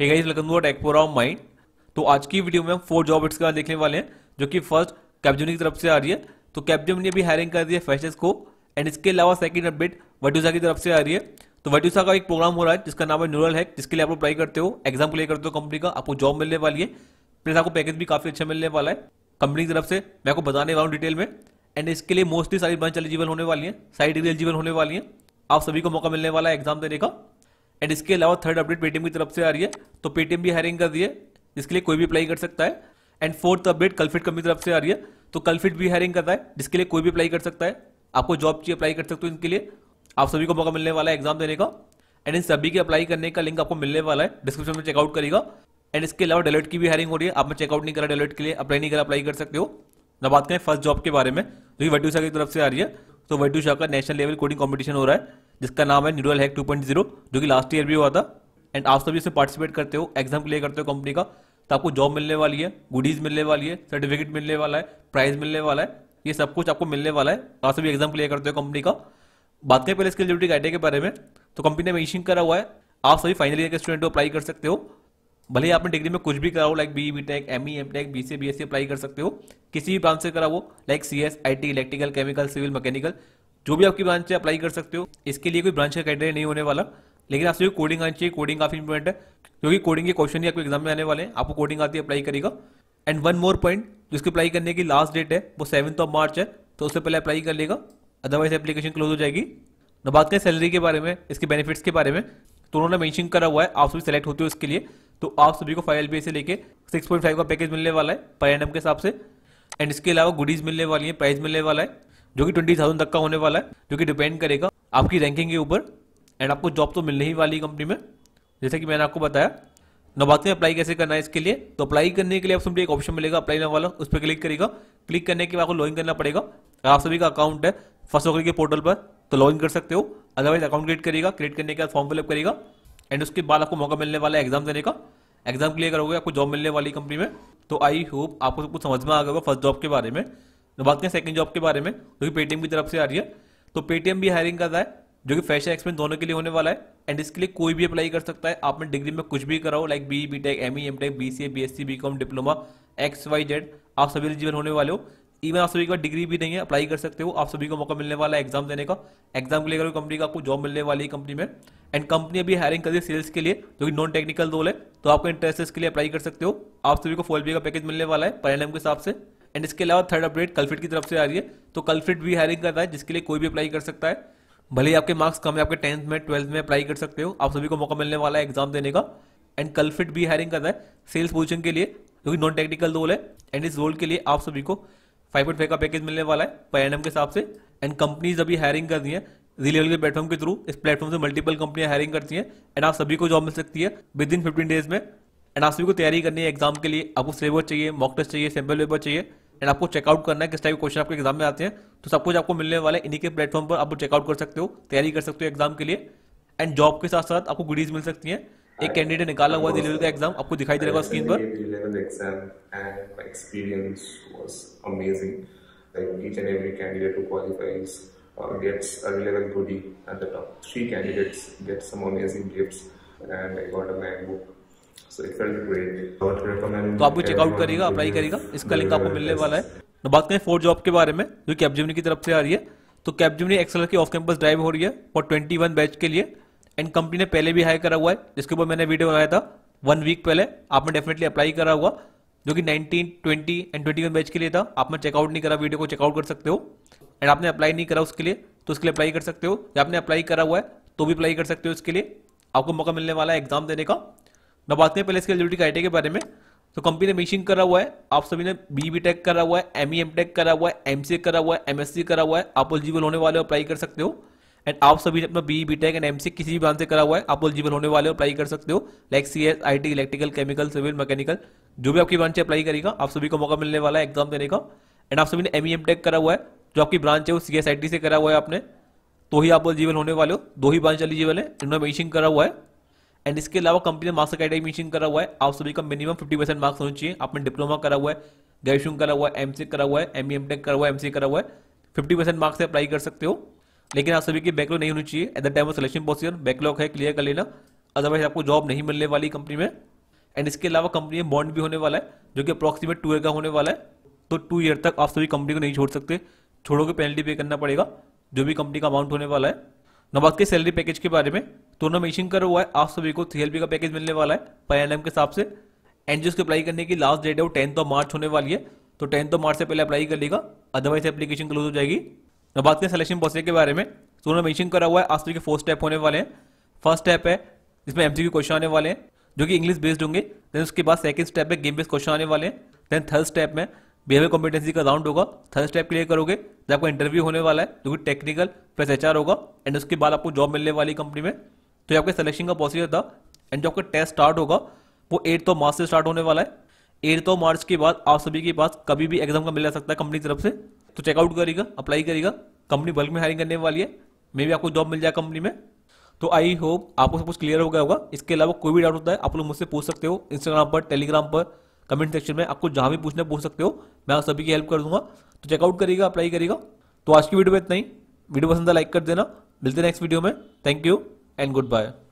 hey guys mind तो आज की वीडियो में हम फोर जॉब एड्स का देखने वाले हैं जो कि फर्स्ट कैप्जोनी की तरफ से आ रही है तो कैप्जोनी ने भी हायरिंग कर दी है फ्रेशर्स को एंड इसके अलावा सेकंड अपडेट वटूसा की तरफ से आ रही है तो वटूसा का एक प्रोग्राम हो रहा है जिसका नाम है न्यूरल हैक जिसके लिए आप अप्लाई करते हो एग्जाम क्लियर करते हो कंपनी का आपको जॉब मिलने वाली है प्लस आपको पैकेज भी काफी अच्छा मिलने वाला है कंपनी की तरफ से मैं आपको बताने वाला हूँ डिटेल में एंड इसके लिए मोस्टली सारी ब्रांच एलिजिबल होने वाली है सारी डिग्री एलिजिबल होने वाली है आप सभी को मौका मिलने वाला है एग्जाम देने का एंड इसके अलावा थर्ड अपडेट पेटीएम की तरफ से आ रही है तो पेटीएम भी हायरिंग कर रही है जिसके लिए कोई भी अप्लाई कर सकता है and fourth update Cultfit company की तरफ से आ रही है तो कलफिट भी हायरिंग कर रहा है जिसके लिए कोई भी अप्लाई कर सकता है आपको जॉब की अप्लाई कर सकते हो इनके लिए आप सभी को मौका मिलने वाला है एग्जाम देने का एंड इन सभी के अप्लाई करने का लिंक आपको मिलने वाला है डिस्क्रिप्शन में चेकआउट करेगा एंड इसके अलावा डेलेट की भी हायरिंग हो रही है आपने चेकआउट नहीं करा डेलेट के लिए अप्लाई नहीं करा अप्लाई कर सकते हो ना बात करें फर्स्ट जॉब के बारे में जो कि वटूसा की तरफ से आ रही है तो वैटू शाह का नेशनल लेवल कोडिंग कॉम्पिटिशन हो रहा है जिसका नाम है न्यूरल हैक 2.0 जो कि लास्ट ईयर भी हुआ था एंड आप सभी इसमें पार्टिसिपेट करते हो एग्जाम क्लियर करते हो कंपनी का तो आपको जॉब मिलने वाली है गुडीज मिलने वाली है सर्टिफिकेट मिलने वाला है प्राइज मिलने वाला है ये सब कुछ आपको मिलने वाला है आप सभी एग्जाम क्लियर करते हो कंपनी का बात करें पहले स्किल ड्यूटी गाइडे के बारे में तो कंपनी ने मेंशन करा हुआ है आप सभी फाइनल ईयर के स्टूडेंट को अप्लाई कर सकते हो भले ही आपने डिग्री में कुछ भी कराओ like B B tech M E M tech B C B S C apply कर सकते हो किसी भी ब्रांच से कराओ like C S I T electrical chemical civil mechanical जो भी आपकी ब्रांच से अप्लाई कर सकते हो इसके लिए कोई ब्रांच का कैटेगरी नहीं होने वाला लेकिन आपसे भी कोडिंग आनी चाहिए कोडिंग काफी इंपॉर्टेंट है क्योंकि कोडिंग के क्वेश्चन ही आपको एग्जाम में आने वाले हैं आपको कोडिंग आती है अप्लाई करेगा एंड वन मोर पॉइंट जिसकी अप्लाई करने की लास्ट डेट है वो सेवन्थ ऑफ मार्च है तो उससे पहले अप्लाई कर लेगा अदरवाइज एप्लीकेशन क्लोज हो जाएगी ना बात करें सैलरी के बारे में इसके बेनिफिट्स के बारे में तो उन्होंने मैंशन करा हुआ है आप सभी सेलेक्ट होते हो इसके लिए तो आप सभी को फाइव एल से लेके फाइव का पैकेज मिलने वाला है पर एन के हिसाब से एंड इसके अलावा गुडीज मिलने वाली है प्राइज मिलने वाला है जो कि ट्वेंटी थाउजेंड तक का होने वाला है जो कि डिपेंड करेगा आपकी रैंकिंग के ऊपर एंड आपको जॉब तो मिलने ही वाली कंपनी में जैसे कि मैंने आपको बताया नवाते में अप्लाई कैसे करना है इसके लिए तो अप्लाई करने के लिए आप सिंपली एक ऑप्शन मिलेगा अप्लाई ना वाला उस पर क्लिक करेगा क्लिक करने के बाद आपको लॉइन करना पड़ेगा अगर आप सभी का अकाउंट है फर्स्ट ऑफ के पोर्टल पर तो लॉइन कर सकते हो अदरवाइज अकाउंट क्रिएट करेगा क्रिएट करने के बाद फॉर्म फिलअप करेगा एंड उसके बाद आपको मौका मिलने वाला है एग्जाम देने का एग्जाम क्लियर करोगे आपको जॉब मिलने वाली कंपनी में तो आई होप आपको कुछ समझ में आ गया होगा फर्स्ट जॉब के बारे में तो बात करें सेकंड जॉब के बारे में जो कि पेटीएम की तरफ से आ रही है तो पेटीएम भी हायरिंग कर रहा है जो कि फैशन एक्सपेंस दोनों के लिए होने वाला है एंड इसके लिए कोई भी अप्लाई कर सकता है आपने डिग्री में कुछ भी कराओ like B B tech M E M tech B C B S C B com diploma X Y Z आप सभी एलिजिबल होने वाले हो इवन आप सभी के पास डिग्री भी नहीं है अप्लाई कर सकते हो आप सभी को मौका मिलने वाला है एग्जाम देने का एग्जाम को लेकर कंपनी का आपको जॉब मिलने वाली है कंपनी में एंड कंपनी अभी हायरिंग कर रही है सेल्स के लिए जो कि नॉन टेक्निकल रोल है तो आपको इंटरेस्ट के लिए अप्लाई कर सकते हो आप सभी को फोल का पैकेज मिलने वाला है परिणाम के हिसाब से एंड इसके अलावा थर्ड अपडेट कलफिट की तरफ से आ रही है तो कलफिट भी हायरिंग कर रहा है जिसके लिए कोई भी अप्लाई कर सकता है भले ही आपके मार्क्स कम है आपके टेंथ में ट्वेल्थ में अप्लाई कर सकते हो आप सभी को मौका मिलने वाला है एग्जाम देने का एंड कलफिट भी हायरिंग कर रहा है सेल्स पोजिशन के लिए जो कि नॉन टेक्निकल रोल है एंड इस रोल के लिए आप सभी को फाइव पॉइंट फाइव का पैकेज मिलने वाला है पर एन के हिसाब से एंड कंपनीज अभी हायरिंग कर रही है रिलेवल के प्लेटफॉर्म के थ्रू इस प्लेटफॉर्म से मल्टीपल कंपनियां हायरिंग करती हैं एंड आप सभी को जॉब मिल सकती है विद इन फिफ्टीन डेज में एंड आप सभी को तैयारी करनी है एग्जाम के लिए आपको सिलेबस चाहिए मॉक टेस्ट चाहिए सैम्पल पेपर चाहिए एंड आपको चेकआउट करना है किस टाइप के क्वेश्चन आपके एग्जाम में आते हैं तो सब कुछ आपको मिलने वाला है इन्हीं के प्लेटफॉर्म पर आप चेकआउट कर सकते हो तैयारी कर सकते हो एग्जाम के लिए एंड जॉब के साथ साथ आपको गुडीज मिल सकती हैं एक कैंडिडेट निकाला हुआ दिल्ली का एग्जाम आपको दिखाई दे रहा स्क्रीन पर एक्सपीरियंस वाज अमेजिंग तो आपको चेकआउट करेगा अप्लाई करेगा इसका लिंक आपको मिलने वाला है तो बात करें फोर जॉब के बारे में जो कैपजिमनी की तरफ से आ रही है तो कैपजिमनी एक्सेलर की ऑफ कैंपस ड्राइव हो रही है और 21 बैच के लिए एंड कंपनी ने पहले भी हाई करा हुआ है जिसके ऊपर मैंने वीडियो बनाया था वन वीक पहले आपने डेफिनेटली अप्लाई करा हुआ जो कि 19, 20 एंड 21 बैच के लिए था आपने चेकआउट नहीं करा वीडियो को चेकआउट कर सकते हो एंड आपने अप्लाई नहीं करा उसके लिए तो उसके लिए अप्लाई कर सकते हो या आपने अप्लाई करा हुआ है तो भी अप्लाई कर सकते हो इसके लिए आपको मौका मिलने वाला है एग्जाम देने का न बात करें पहले इसके एलिजिबिलिटी क्राइटेरिया के बारे में तो कंपनी ने मिशिंग करा हुआ है आप सभी ने बी बी टेक करा हुआ है एम ई एम टेक करा हुआ है एम सी करा हुआ है एम एस सी करा हुआ है आप एलिजिबल होने वाले हो अप्लाई कर सकते हो एंड आप सभी ने अपना B B tech and MC किसी भी ब्रांच से करा हुआ है आप एलिजिबल होने वाले हो अप्लाई कर सकते हो like C S I T electrical chemical civil mechanical जो भी आपकी ब्रांच से अप्लाई करेगा आप सभी को मौका मिलने वाला है एग्जाम देने का एंड आप सभी ने एम ई एम टेक करा हुआ है जो आपकी ब्रांच है वो सी एस आई टी से करा हुआ है आपने तो ही आप एलिजिबल होने वाले हो दो ही ब्रांच एलिजिबल है इन्होंने मीशिंग करा हुआ है एंड इसके अलावा कंपनी ने मार्क्स अकेडमी मेंशन करा हुआ है आप सभी का मिनिमम फिफ्टी परसेंट मार्क्स होने चाहिए आपने डिप्लोमा करा हुआ है ग्रेजुएशन करा हुआ है एमसी करा हुआ है एम ई एम टेक करा हुआ है एमसी करा हुआ है फिफ्टी परसेंट मार्क्स से अप्लाई कर सकते हो लेकिन आप सभी की बैकलॉग नहीं होनी चाहिए at the time of selection position backlog है क्लियर कर लेना अदरवाइज आपको जॉब नहीं मिलने वाली कंपनी में एंड इसके अलावा कंपनी में बॉन्ड भी होने वाला है जो कि अप्रॉक्सीमेट टू ईयर का होने वाला है तो टू ईयर तक आप सभी कंपनी को नहीं छोड़ सकते छोड़ोगे पेनल्टी पे करना पड़ेगा जो भी कंपनी का अमाउंट होने वाला है नवाज के सैलरी पैकेज के बारे में तो उन्होंने मेंशन करा हुआ है आप सभी को सीएलपी का पैकेज मिलने वाला है पर एन के हिसाब से एन जी अप्लाई करने की लास्ट डेट है वो टेंथ ऑफ मार्च होने वाली है तो टेंथ ऑफ मार्च से पहले अप्लाई कर लेगा अदरवाइज एप्लीकेशन क्लोज हो जाएगी तो बात करें सिलेक्शन प्रोसेस के बारे में तो उन्होंने मैंशन करा हुआ है आज के फोर स्टेप होने वाले हैं फर्स्ट स्टेप है इसमें एम क्वेश्चन आने वाले हैं जो कि इंग्लिश बेस्ड होंगे देन उसके बाद सेकंड स्टेप में गेम बेस्ड क्वेश्चन आने वाले हैं देन थर्ड स्टेप में बिहेवियर कॉम्पिटेंसी का राउंड होगा थर्ड स्टेप क्लियर करोगे जब आपका इंटरव्यू होने वाला है जो कि टेक्निकल प्लस एच होगा एंड उसके बाद आपको जॉब मिलने वाली कंपनी में तो आपके सिलेक्शन का प्रोसीजर था एंड जो आपका टेस्ट स्टार्ट होगा वो एट मार्च से स्टार्ट होने वाला है एट मार्च के बाद आप सभी के पास कभी भी एग्जाम का मिल सकता है कंपनी की तरफ से तो चेकआउट करेगा अप्लाई करेगा कंपनी बल्क में हायरिंग करने वाली है मे भी आपको जॉब मिल जाए कंपनी में तो आई होप आपको सब कुछ क्लियर हो गया होगा इसके अलावा कोई भी डाउट होता है आप लोग मुझसे पूछ सकते हो इंस्टाग्राम पर टेलीग्राम पर कमेंट सेक्शन में आपको जहां भी पूछना पूछ सकते हो मैं आप सभी की हेल्प कर दूंगा तो चेकआउट करेगा अप्लाई करेगा तो आज की वीडियो में इतना ही वीडियो पसंद है लाइक कर देना मिलते हैं नेक्स्ट वीडियो में thank you and good bye